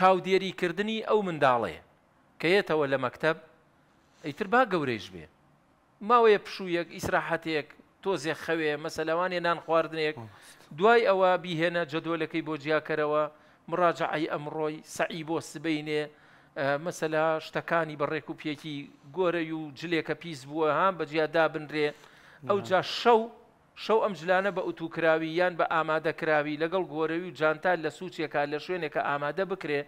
چاودێریکردنی ئەو منداڵێ کەیەتەوە لە مەکتب ئەیتر با گەورەیش بێ ماوەیە پشوویەک ئیسراحەتەیەک تۆزێ خەوێ مەسەلەوانێ نان خواردنێک دوای ئەوە بیهێنە جەدۆلەکەی بۆ جیاکەرەوە مڕاجعی ئەمڕۆی سعی بۆ سبینێ مەسەلا شتەکانی بەڕێک و پێکی گۆرەی و جلێکە پیس بووە هاان بە جیادا بنرێ ئەو جا شەو شەو ئەم جلانە بە ئوتوکراوی یان بە ئامادەکراوی لەگەڵ گۆرەوی و جانتال لە سوچێکا لە شوێنێکە ئامادە بکرێ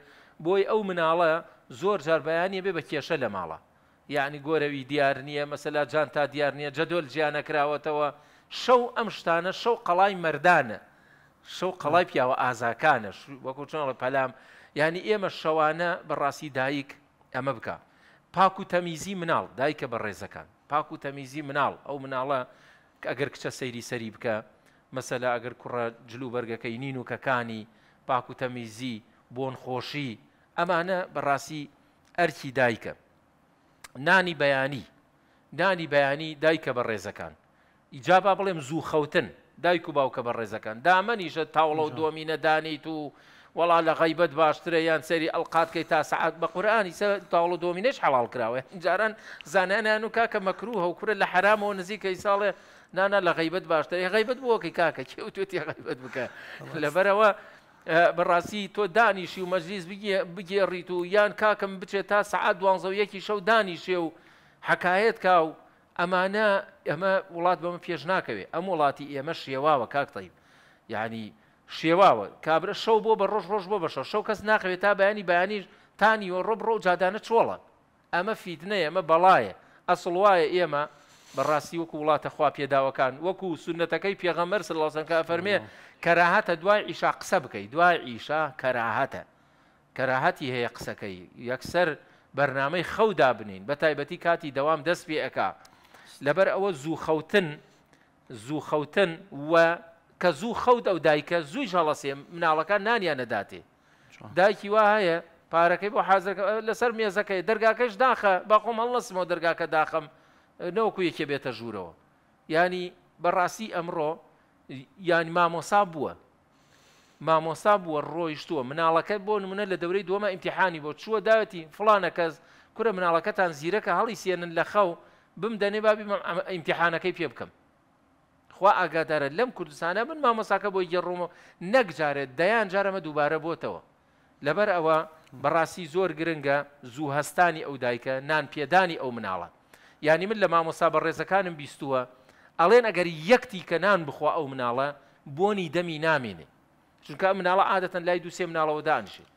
بۆی ئەو مناڵە زۆر جاربیانی بێ بە کێشە لە ماڵە یعنی گۆرەوی دیار نییە مەسەلا جان تا دیار نییە جەدۆل جیانە کراوەتەوە شەو ئەم شتانە شەو قەڵای مردانە شەو قەڵای پیاوە ئازاکانە وەکو چۆنڵە پەلام یعنی ئێمە شەوانە بەڕاستی دایک ئەمە بکە پاک و تەمیزی مناڵ دایکە بە ڕێزەکان پاک و تەمیزی مناڵ ئەو مناڵە ئەگەر کچە سەیری سەری بکە مەسەلا ئەگەر کوڕە جللو بەرگەکەی نین و کەکانی پاک و تەمیزی بۆن خۆشی ئەمانە بەڕاستی ئەرکی دایکە نانی بەیانی نانی بەیانی دایکە بە ڕێزەکان ئیجابا بڵێم زوو خەوتن دایک و باوکە بە ڕێزەکان دامەنیشە تاوڵە و دۆمینە دانیت و وڵا لە غیبەت باشترە یان سەری ئەلقاتکەی تا سعات بە قورآانی سە تاڵ و دۆمینش حەڵال کراوە جاران زانانیان و کاکە مەکروو هەوکورە لە حرامەوە نزیکەی ساڵێ نانە لە غیبەت باشتر غیبەت بۆکەی کاکە کێ و توێتی غیبەت بکە لەبەرەوە بەڕاستی تۆ دانیشی و مەجلیس بگێڕیت و یان کاکەم بچێت تا سعات دوانزەوەیەکی شەو دانیشێ و حکایەت کاو ئەمانە ئەمە وڵات بەمە پێش ناکەوێت ئەم وڵاتی ئێمە شێواوە کاکتەیم یعنی شێواوە کابرا شەو بۆ بە ڕۆژ ڕۆژ بۆ بەشە شەو کەس ناخەوێت تا بەیانی بەیانیش تانیوە ڕۆبڕۆ و جادانە چۆڵە ئەمە فیدنە ئەمە بەڵایە ئەسڵ وایە ئێمە بەڕاستی وەکو وڵاتە خوا پێداوەکان وەکو سنەتەکەی پێغەمەر سلڵسەکە فەرمێ کەراهاتە دوای ئیشا قسە بکەیت دوای ئیشا کەراهاتە کەراهەتی هەیە قسەکەی یەکسەر بەرنامەی خەودا بنین بە تایبەتی کاتی دەوام دەست پێ ئەک لەبەر ئەوە زوو خەوتن زوو خەوتن وە کە زوو خەوت ئەو دایکە زووی هەڵەسێ مناڵەکان نانیان نەداتێ دایکی وا هەیە پارەکەی بۆ حاضر لەسەر مێزەکەی دەرگاکەش داخە با خۆم هەڵەسمەوە دەرگاکە داخەم نەوەکویەکێ بێتە ژوورەوە ینی بەڕاستی ئەمڕۆ یانی مامۆسا بووە مامۆسا بووە ڕۆیشتووە مناڵەکە بۆ نمونە لە دەورەی دووەمە ئیمتحانی بۆ چووە داوەتی فلانە کەس کورە مناڵەکەتان زیرەکە هەڵی سێنن لە خەو بم دەنێ بابی ئیمتحانەکەی پێ بکەم خوا ئاگادارە لەم کوردستانە من مامەساکە بۆی گەڕوومە نەکجارێت دەیان جارەمە دووبارە بۆتەوە لەبەر ئەوە بەڕاستی زۆر گرنگە زوو هەستانی ئەو دایکە نانپێدانی ئەو مناڵە ینی من لە مامۆسا بە ڕێزەکانم بیستووە ئەڵێن ئەگەری یەکتی کە نان بخوا ئەو مناڵە بۆنی دەمی نامێنێ چونکە مناڵە عادەتەن لای دووسێ مناڵەوە دانیشێت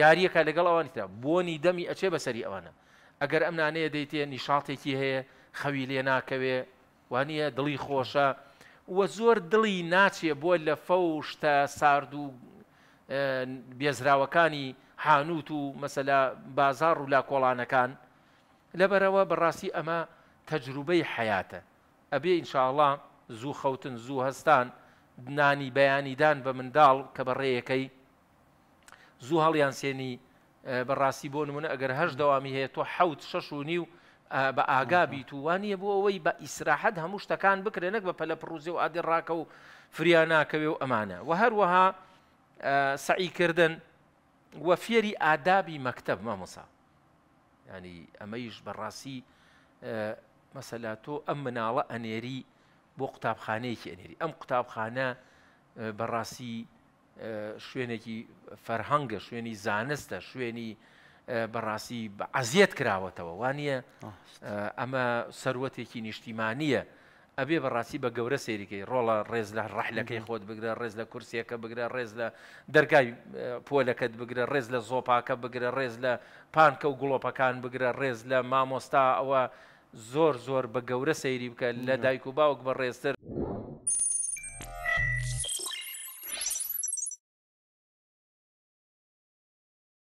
یاریەکە لەگەڵ ئەوانیتە بۆنی دەمی ئەچێ بەسەری ئەوانە ئەگەر ئەم نانەیە دەیتێ نیشاتێکی هەیە خەوی لێ ناکەوێ وانە دڵی خۆشە وە زۆر دڵی ناچێ بۆ لە فەوشتە سارد و بێزراوەکانی حانوت و مەسەلا بازار و لا کۆڵانەکان لەبەرەوە بەڕاستی ئەمە تەجروبەی حیاتە ئەبێ ئینشاءڵا زوو خەوتن زوو هەستان نانی بەیانیدان بە منداڵ کە بەڕێیەکەی زوو هەڵیان سێنی بەڕاستی بۆ نمونە ئەگەر هەش دەوامی هەیە تۆ حەوت شەش و نی و بە ئاگا بیت ووانە بۆ ئەوەی بە ئیسراحەت هەموو شتەکان بکرێن نەک بە پەلە پرڕوزی و ئادی ڕاکە و فریانناکەوێ و ئەمانە و هەروەها سعیکردن وە فێری ئادابی مەکتب مامۆسا ینی ئەمەیش بەڕاستی مەسەلا تۆ ئەم مناڵە ئەنێری بۆ قوتابخانەیەکی ئەنێری ئەم قوتابخانە بەڕاستی شوێنێکی فەرهەنگە شوێنی زانستە شوێنی بەڕاستی عزیەت کراوەتەوە وانە ئەمە سەروەتێکی نیشتیمانیە ئەبێ بەڕاستی بە گەورە سێریکەی ڕۆڵە ڕێز لە ڕحلەکەی خۆت بگرە ڕێز لە کورسیەکە بگرە ڕێز لە دەرگای پۆلەکەت بگرە ڕێز لە زۆپاکە بگرە ڕێز لە پانکە و گڵۆپەکان بگرە ڕێز لە مامۆستا ئەوە زۆر زۆر بە گەورە سەیری بکە لە دایک و باوک بە ڕێزتر.